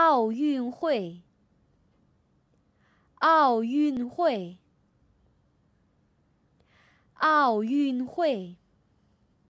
奥运会，奥运会，奥运会。